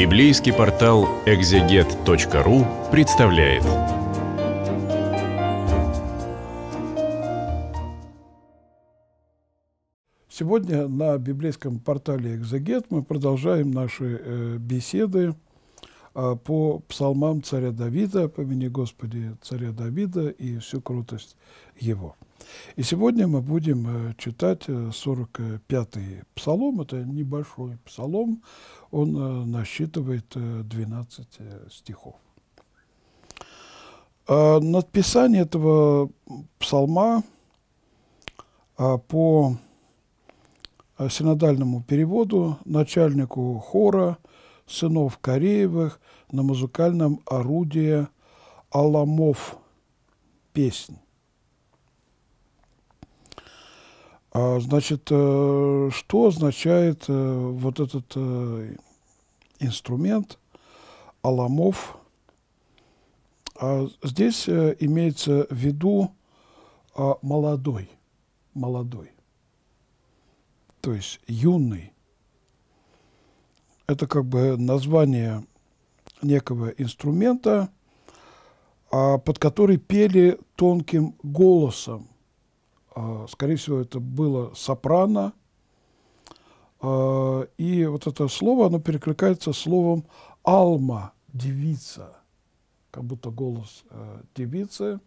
Библейский портал экзегет.ру представляет. Сегодня на библейском портале «Экзегет» мы продолжаем наши э, беседы а, по псалмам царя Давида, по имени Господи царя Давида и всю крутость его. И сегодня мы будем э, читать 45-й э, псалом, это небольшой псалом, он э, насчитывает 12 э, э, стихов. А надписание этого псалма а, по синодальному переводу начальнику хора сынов Кореевых на музыкальном орудии «Аламов» песнь. А, значит, э, что означает э, вот этот э, инструмент Аламов? А здесь имеется в виду а, молодой, молодой, то есть юный. Это как бы название некого инструмента, а, под который пели тонким голосом – а, скорее всего, это было сопрано. А, и вот это слово, оно перекликается словом «алма», «девица», как будто голос э, девицы.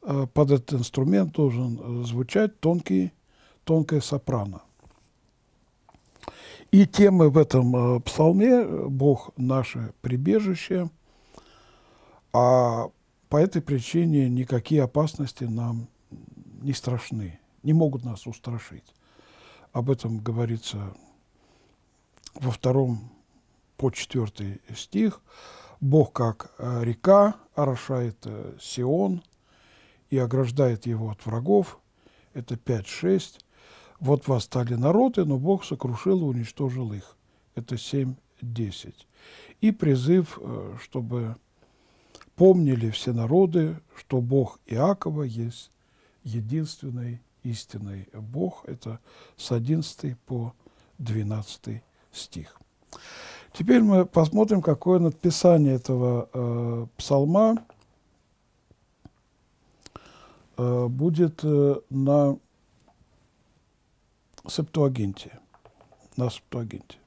А, под этот инструмент должен э, звучать тонкий, тонкое сопрано. И темы в этом э, псалме «Бог – наше прибежище», а по этой причине никакие опасности нам не страшны, не могут нас устрашить. Об этом говорится во втором по четвертый стих. Бог как э, река орошает э, Сион и ограждает его от врагов. Это 5-6. Вот восстали народы, но Бог сокрушил и уничтожил их. Это 7-10. И призыв, э, чтобы помнили все народы, что Бог Иакова есть единственный истинный Бог. Это с 11 по 12 стих. Теперь мы посмотрим, какое надписание этого э, псалма э, будет э, на Септуагинте. На Септуагинте.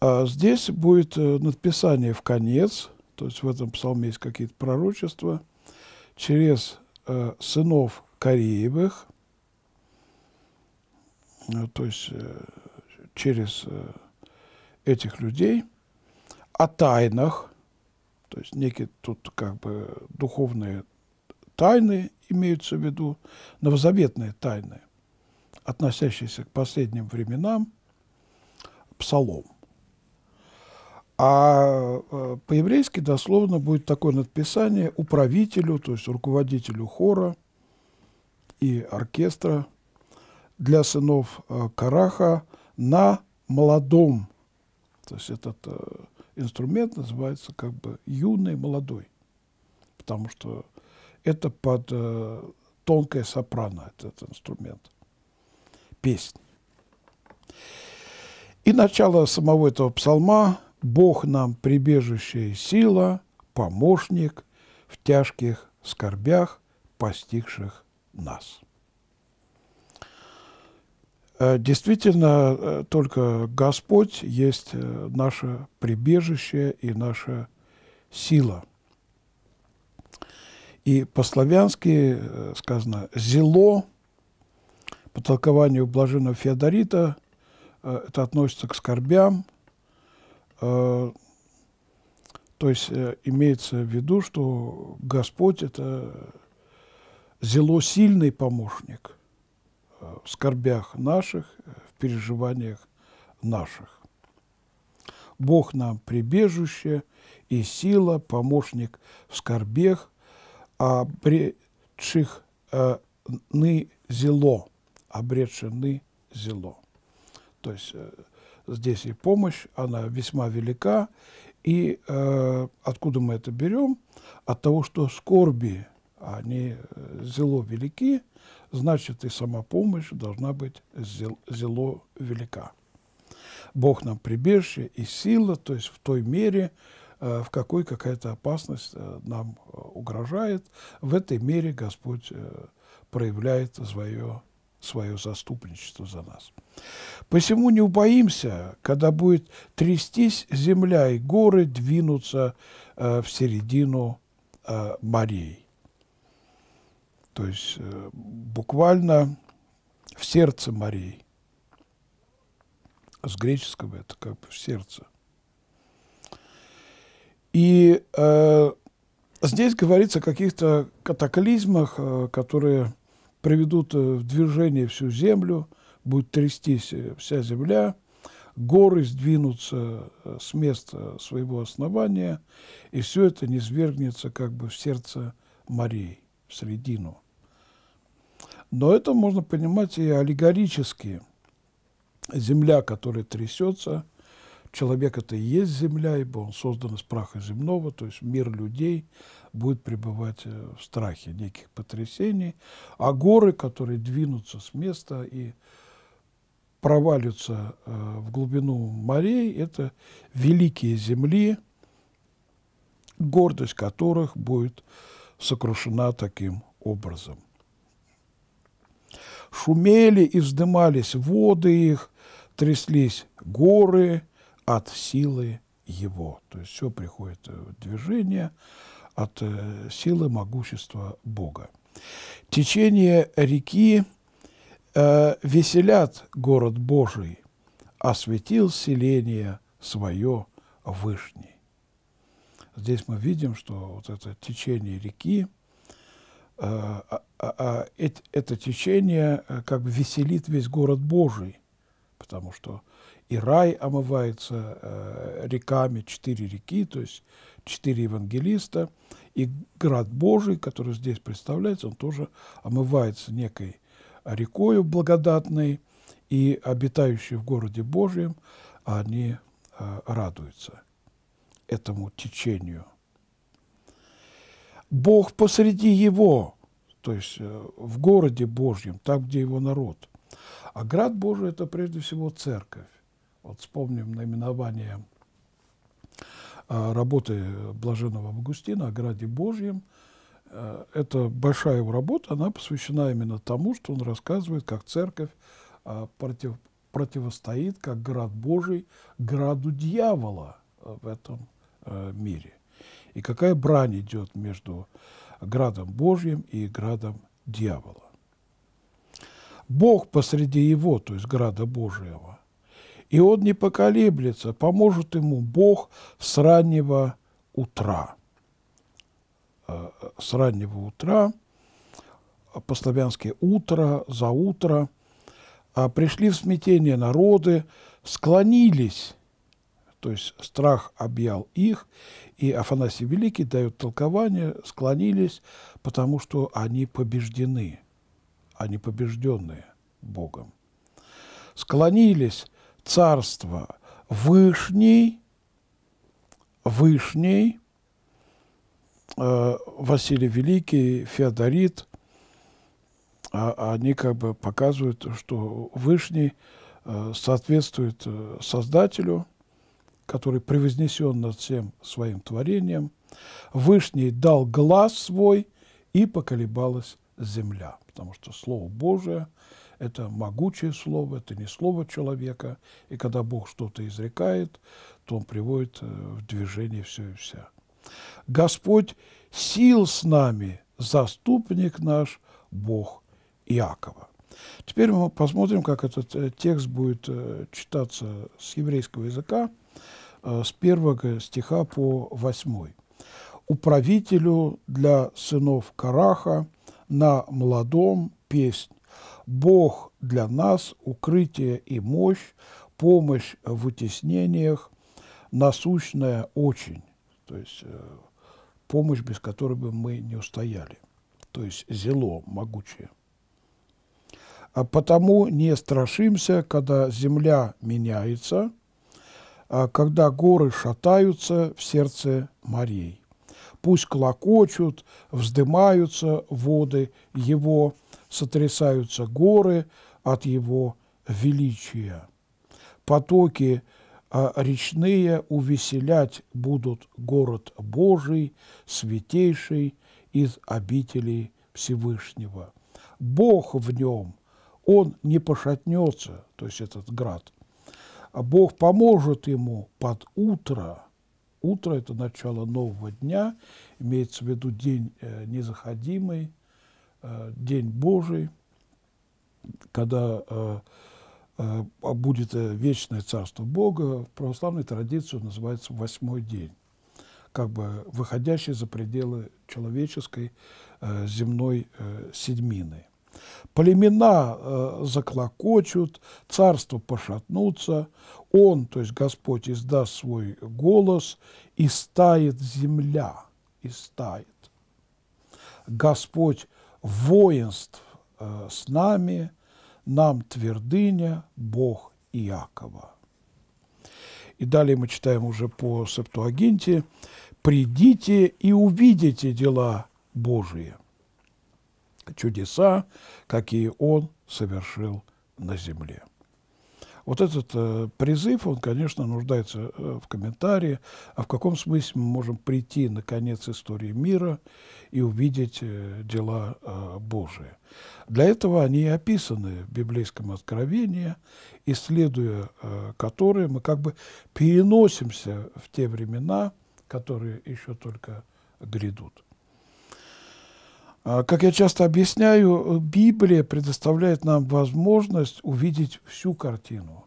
А здесь будет э, надписание в конец, то есть в этом псалме есть какие-то пророчества, через Э, сынов Кореевых, э, то есть э, через этих людей, о тайнах, то есть некие тут как бы духовные тайны имеются в виду, новозаветные тайны, относящиеся к последним временам, псалом. А э, по-еврейски дословно будет такое надписание управителю, то есть руководителю хора и оркестра для сынов э, Караха на молодом. То есть этот э, инструмент называется как бы юный молодой, потому что это под тонкая сопрано этот инструмент, песня. И начало самого этого псалма Бог нам прибежище и сила, помощник в тяжких скорбях, постигших нас. Э, действительно, э, только Господь есть э, наше прибежище и наша сила. И по-славянски сказано «зело», по толкованию блаженного Феодорита, это относится к скорбям, Э, то есть э, имеется в виду, что Господь – это зело сильный помощник э, в скорбях наших, в переживаниях наших. Бог нам прибежище и сила, помощник в скорбех, обретших э, ны зело, обретшины зело. То есть здесь и помощь, она весьма велика. И э, откуда мы это берем? От того, что скорби, они э, зело велики, значит и сама помощь должна быть зело велика. Бог нам прибежище и сила, то есть в той мере, э, в какой какая-то опасность э, нам угрожает, в этой мере Господь проявляет свое свое заступничество за нас. Посему не убоимся, когда будет трястись земля, и горы двинутся э, в середину э, морей. То есть э, буквально в сердце морей. С греческого это как бы в сердце. И э, здесь говорится о каких-то катаклизмах, э, которые приведут э, в движение всю землю, будет трястись э, вся земля, горы сдвинутся э, с места своего основания, и все это низвергнется как бы в сердце морей, в середину. Но это можно понимать и аллегорически. Земля, которая трясется, человек это и есть земля, ибо он создан из праха земного, то есть мир людей будет пребывать э, в страхе неких потрясений, а горы, которые двинутся с места и провалятся э, в глубину морей, это великие земли, гордость которых будет сокрушена таким образом. Шумели и вздымались воды их, тряслись горы, от силы его. То есть все приходит э, в движение от э, силы могущества Бога. Течение реки э, веселят город Божий, осветил селение свое Вышний. Здесь мы видим, что вот это течение реки, э, э, э, это течение э, как бы веселит весь город Божий, потому что и рай омывается э, реками, четыре реки, то есть четыре евангелиста, и град Божий, который здесь представляется, он тоже омывается некой рекою благодатной, и обитающие в городе Божьем, а они э, радуются этому течению. Бог посреди его, то есть э, в городе Божьем, там, где его народ – а град Божий – это прежде всего церковь. Вот вспомним наименование э, работы Блаженного Августина о граде Божьем. Э, это большая его работа, она посвящена именно тому, что он рассказывает, как церковь э, против, противостоит, как град Божий, граду дьявола в этом мире. И какая брань идет между градом Божьим и градом дьявола. Бог посреди его, то есть града Божьего. И он не поколеблется, поможет ему Бог с раннего утра. Э, э, с раннего утра, э, по-славянски «утро», «за утро», а пришли в смятение народы, склонились, то есть страх объял их, и Афанасий Великий дает толкование, склонились, потому что они побеждены – а не побежденные Богом. Склонились царство Вышний, Вышний, э, Василий Великий, Феодорит, а, а они как бы показывают, что Вышний э, соответствует э, Создателю, который превознесен над всем своим творением. Вышний дал глаз свой, и поколебалась земля потому что Слово Божие – это могучее слово, это не слово человека, и когда Бог что-то изрекает, то Он приводит э, в движение все и вся. Господь сил с нами, заступник наш, Бог Иакова. Теперь мы посмотрим, как этот э, текст будет э, читаться с еврейского языка, с первого стиха по восьмой. «Управителю для сынов Караха – на молодом песнь. Бог для нас – укрытие и мощь, помощь в утеснениях, насущная очень, то есть э, помощь, без которой бы мы не устояли, то есть зело могучее. А потому не страшимся, когда земля меняется, а когда горы шатаются в сердце морей. Пусть клокочут, вздымаются воды его, сотрясаются горы от его величия. Потоки а, речные увеселять будут город Божий, святейший из обителей Всевышнего. Бог в нем, он не пошатнется, то есть этот град. Бог поможет ему под утро – утро, это начало нового дня, имеется в виду день э, незаходимый, э, день Божий, когда э, э, а будет э, вечное царство Бога, в православной традиции называется восьмой день, как бы выходящий за пределы человеческой э, земной э, седьмины. Племена э, заклокочут, царство пошатнутся, он, то есть Господь, издаст свой голос, и стает земля, и стает. Господь воинств э, с нами, нам твердыня, Бог Иакова. И далее мы читаем уже по Септуагинте. «Придите и увидите дела Божии, чудеса, какие Он совершил на земле». Вот этот э, призыв, он, конечно, нуждается э, в комментарии, а в каком смысле мы можем прийти на конец истории мира и увидеть э, дела э, Божии. Для этого они и описаны в библейском откровении, исследуя э, которые мы как бы переносимся в те времена, которые еще только грядут. А, как я часто объясняю, Библия предоставляет нам возможность увидеть всю картину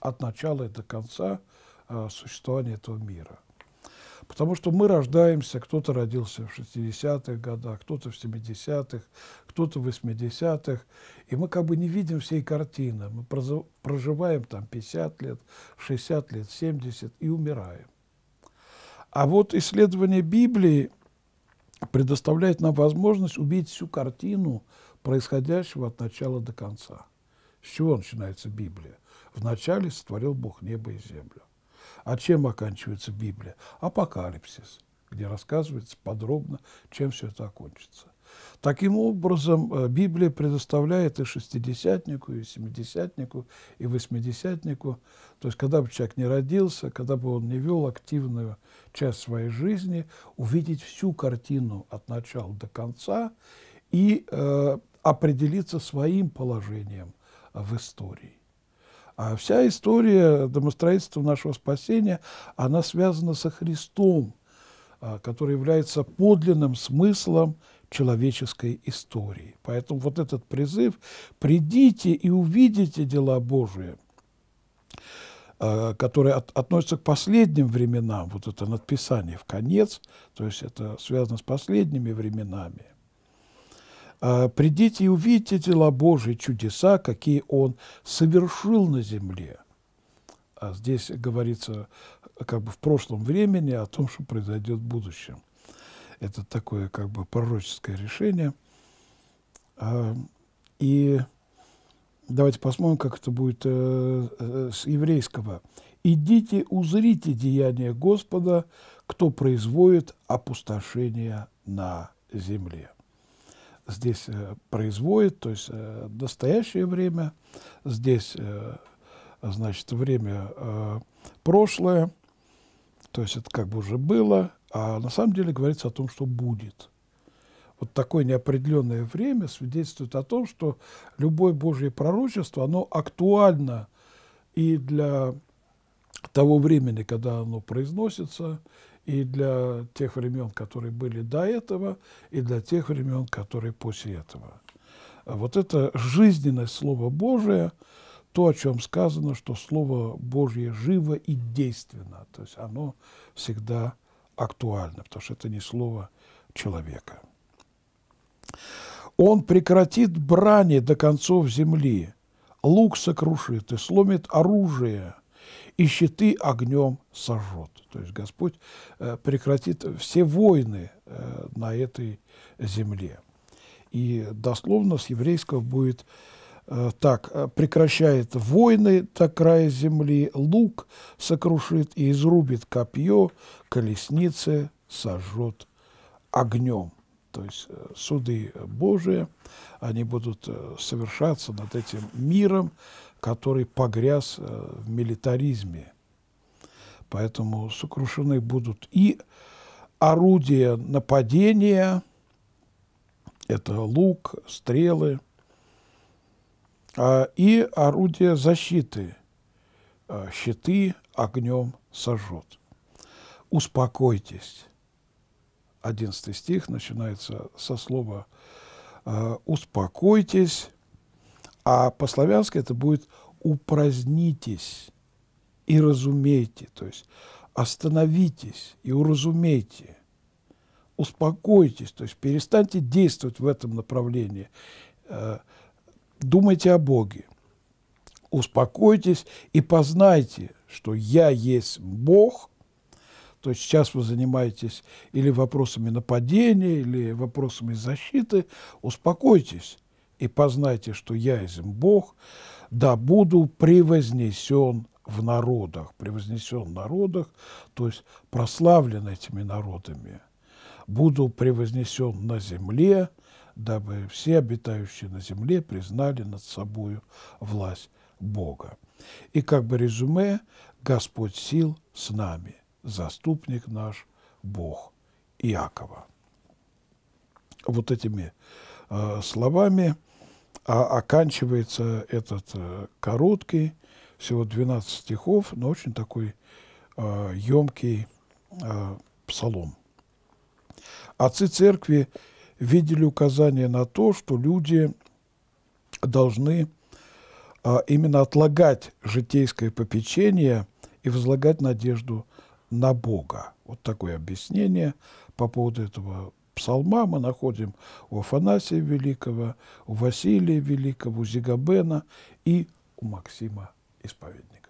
от начала и до конца а, существования этого мира. Потому что мы рождаемся, кто-то родился в 60-х годах, кто-то в 70-х, кто-то в 80-х, и мы как бы не видим всей картины. Мы проживаем там 50 лет, 60 лет, 70 и умираем. А вот исследование Библии – предоставляет нам возможность увидеть всю картину происходящего от начала до конца. С чего начинается Библия? Вначале сотворил Бог небо и землю. А чем оканчивается Библия? Апокалипсис, где рассказывается подробно, чем все это окончится. Таким образом, э, Библия предоставляет и шестидесятнику, и семидесятнику, и восьмидесятнику. То есть, когда бы человек не родился, когда бы он не вел активную часть своей жизни, увидеть всю картину от начала до конца и э, определиться своим положением в истории. А вся история домостроительства нашего спасения, она связана со Христом, а, который является подлинным смыслом человеческой истории. Поэтому вот этот призыв «придите и увидите дела Божие, а, которые от, относятся к последним временам, вот это надписание в конец, то есть это связано с последними временами. А, «Придите и увидите дела Божие, чудеса, какие Он совершил на земле». А здесь говорится э, как бы в прошлом времени о том, что произойдет в будущем. Это такое как бы пророческое решение. А, и давайте посмотрим, как это будет э, э, с еврейского. «Идите, узрите деяния Господа, кто производит опустошение на земле» здесь производит, то есть в настоящее время, здесь значит, время э, прошлое, то есть это как бы уже было, а на самом деле говорится о том, что будет. Вот такое неопределенное время свидетельствует о том, что любое Божье пророчество, оно актуально и для того времени, когда оно произносится, и для тех времен, которые были до этого, и для тех времен, которые после этого. А вот это жизненное слово Божия – то, о чем сказано, что Слово Божье живо и действенно, то есть оно всегда актуально, потому что это не слово человека. Он прекратит брани до концов земли, лук сокрушит и сломит оружие, и щиты огнем сожжет. То есть Господь э, прекратит все войны э, на этой земле. И дословно с еврейского будет Э, так э, прекращает войны до края земли, лук сокрушит и изрубит копье, колесницы сожжет огнем. То есть э, суды Божии, они будут совершаться над этим миром, который погряз в милитаризме. Поэтому сокрушены будут и орудия нападения, это лук, стрелы – а, и орудия защиты. А, щиты огнем сожжет. Успокойтесь. одиннадцатый стих начинается со слова а, «успокойтесь», а по-славянски это будет «упразднитесь и разумейте», то есть «остановитесь и уразумейте» успокойтесь, то есть перестаньте действовать в этом направлении, думайте о Боге, успокойтесь и познайте, что я есть Бог, то есть сейчас вы занимаетесь или вопросами нападения, или вопросами защиты, успокойтесь и познайте, что я есть Бог, да буду превознесен в народах, превознесен в народах, то есть прославлен этими народами, буду превознесен на земле, дабы все обитающие на земле признали над собою власть Бога. И как бы резюме «Господь сил с нами, заступник наш Бог Иакова». Вот этими э, словами а, оканчивается этот э, короткий, всего 12 стихов, но очень такой э, емкий э, псалом. Отцы церкви видели указание на то, что люди должны а, именно отлагать житейское попечение и возлагать надежду на Бога. Вот такое объяснение по поводу этого псалма мы находим у Афанасия Великого, у Василия Великого, у Зигабена и у Максима Исповедника.